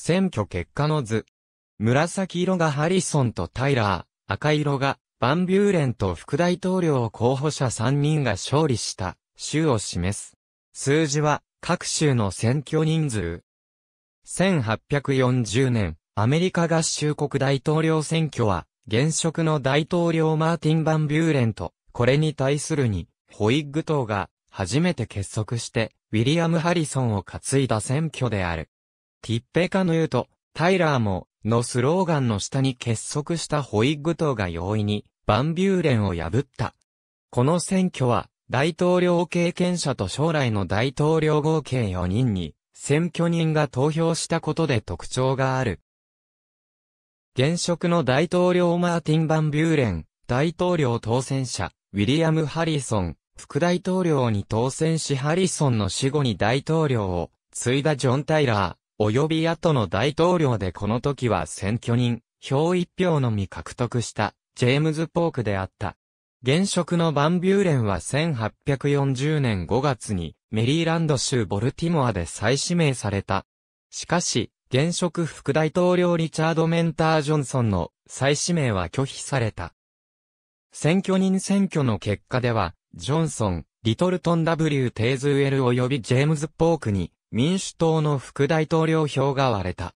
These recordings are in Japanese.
選挙結果の図。紫色がハリソンとタイラー、赤色がバンビューレンと副大統領候補者3人が勝利した州を示す。数字は各州の選挙人数。1840年、アメリカ合衆国大統領選挙は、現職の大統領マーティン・バンビューレンと、これに対するに、ホイッグ党が初めて結束して、ウィリアム・ハリソンを担いだ選挙である。ティッペカヌーとタイラーものスローガンの下に結束したホイッグ党が容易にバンビューレンを破った。この選挙は大統領経験者と将来の大統領合計4人に選挙人が投票したことで特徴がある。現職の大統領マーティン・バンビューレン、大統領当選者、ウィリアム・ハリソン、副大統領に当選しハリソンの死後に大統領を継いだジョン・タイラー、及び後の大統領でこの時は選挙人、票一票のみ獲得した、ジェームズ・ポークであった。現職のバンビューレンは1840年5月にメリーランド州ボルティモアで再指名された。しかし、現職副大統領リチャード・メンター・ジョンソンの再指名は拒否された。選挙人選挙の結果では、ジョンソン、リトルトン・ W・ テイズウェル及びジェームズ・ポークに民主党の副大統領票が割れた。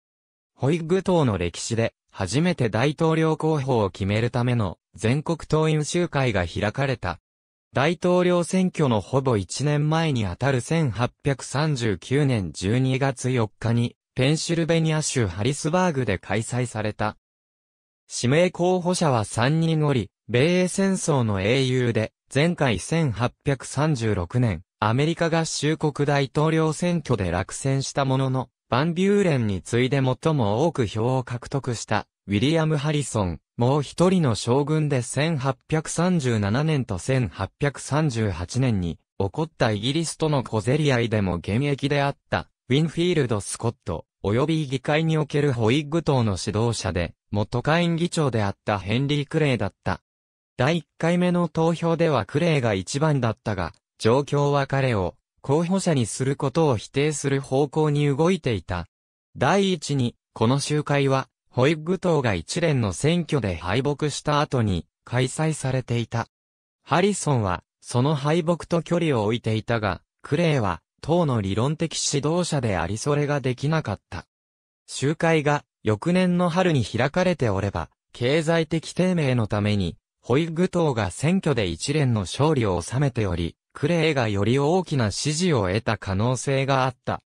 ホイッグ党の歴史で、初めて大統領候補を決めるための全国党員集会が開かれた。大統領選挙のほぼ1年前にあたる1839年12月4日に、ペンシルベニア州ハリスバーグで開催された。指名候補者は3人おり、米英戦争の英雄で、前回1836年、アメリカ合衆国大統領選挙で落選したものの、バンビューレンに次いで最も多く票を獲得した、ウィリアム・ハリソン、もう一人の将軍で1837年と1838年に起こったイギリスとの小競り合いでも現役であった、ウィンフィールド・スコット、及び議会におけるホイッグ党の指導者で、元会員議長であったヘンリー・クレイだった。第1回目の投票ではクレイが一番だったが、状況は彼を候補者にすることを否定する方向に動いていた。第一に、この集会は、ホイッグ党が一連の選挙で敗北した後に開催されていた。ハリソンは、その敗北と距離を置いていたが、クレイは、党の理論的指導者でありそれができなかった。集会が、翌年の春に開かれておれば、経済的低迷のために、ホイッグ党が選挙で一連の勝利を収めており、クレイがより大きな支持を得た可能性があった。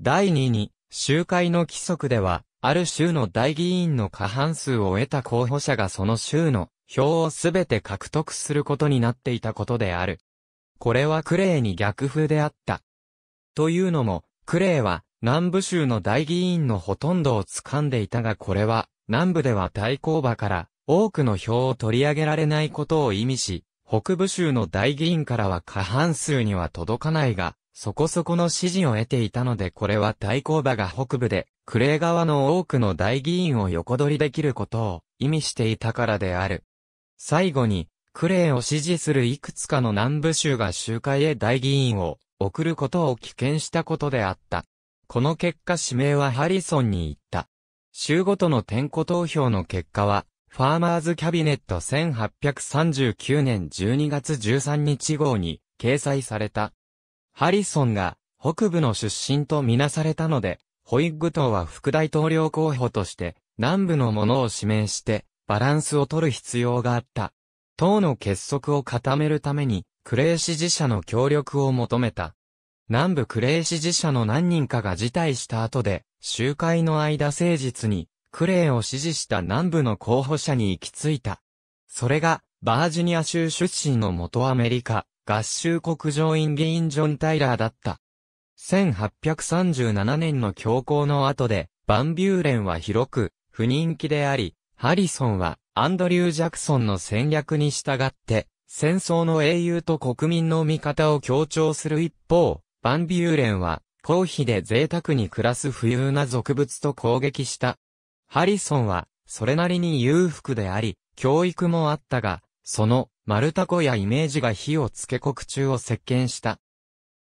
第2に、集会の規則では、ある州の大議員の過半数を得た候補者がその州の票をすべて獲得することになっていたことである。これはクレイに逆風であった。というのも、クレイは南部州の大議員のほとんどを掴んでいたがこれは南部では対抗馬から多くの票を取り上げられないことを意味し、北部州の大議員からは過半数には届かないが、そこそこの支持を得ていたのでこれは対抗馬が北部で、クレー側の多くの大議員を横取りできることを意味していたからである。最後に、クレーを支持するいくつかの南部州が集会へ大議員を送ることを棄権したことであった。この結果指名はハリソンに言った。州ごとの点呼投票の結果は、ファーマーズキャビネット1839年12月13日号に掲載された。ハリソンが北部の出身とみなされたので、ホイッグ党は副大統領候補として南部の者を指名してバランスを取る必要があった。党の結束を固めるためにクレイ支持者の協力を求めた。南部クレイ支持者の何人かが辞退した後で、集会の間誠実にクレイを支持した南部の候補者に行き着いた。それが、バージニア州出身の元アメリカ、合衆国上院議員ジョン・タイラーだった。1837年の強行の後で、バンビューレンは広く、不人気であり、ハリソンは、アンドリュー・ジャクソンの戦略に従って、戦争の英雄と国民の味方を強調する一方、バンビューレンは、公費で贅沢に暮らす富裕な俗物と攻撃した。ハリソンは、それなりに裕福であり、教育もあったが、その、丸太子やイメージが火をつけ国中を席巻した。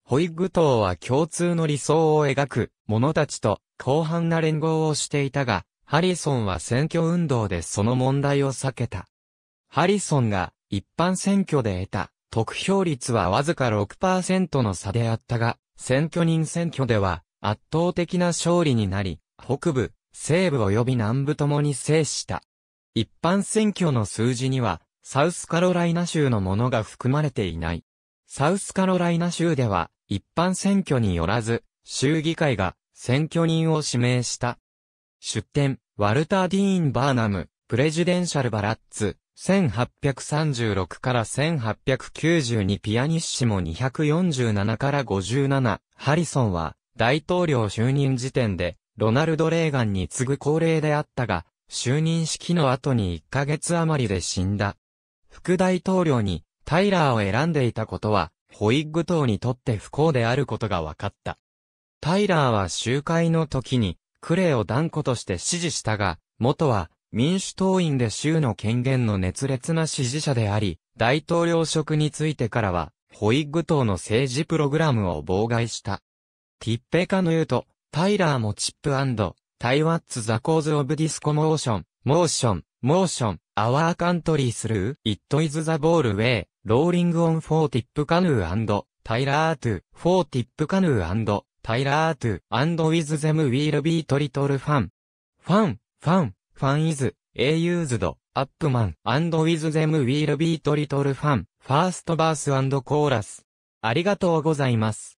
ホイッグ島は共通の理想を描く者たちと広範な連合をしていたが、ハリソンは選挙運動でその問題を避けた。ハリソンが一般選挙で得た得票率はわずか6%の差であったが、選挙人選挙では圧倒的な勝利になり、北部、西部及び南部ともに制した。一般選挙の数字には、サウスカロライナ州のものが含まれていない。サウスカロライナ州では、一般選挙によらず、州議会が選挙人を指名した。出典、ワルター・ディーン・バーナム、プレジデンシャル・バラッツ、1836から1892ピアニッシモ247から57、ハリソンは大統領就任時点でロナルド・レーガンに次ぐ高齢であったが、就任式の後に1ヶ月余りで死んだ。副大統領にタイラーを選んでいたことは、ホイッグ党にとって不幸であることが分かった。タイラーは集会の時に、クレイを断固として支持したが、元は民主党員で州の権限の熱烈な支持者であり、大統領職についてからは、ホイッグ党の政治プログラムを妨害した。ティッペカヌーと、タイラーもチップタイワッツザコーズオブディスコモーション、モーション、モーション、アワーカントリースルー、イットイズザボールウェイ、ローリングオンフォーティップカヌータイラートゥ、フォーティップカヌータイラートゥ、アンドウィズゼムウィールビートリトルファン。ファン、ファン、ファンイズ、エイユーズド、アップマン、アンドウィズゼムウィールビートリトルファン、ファーストバースコーラス。ありがとうございます。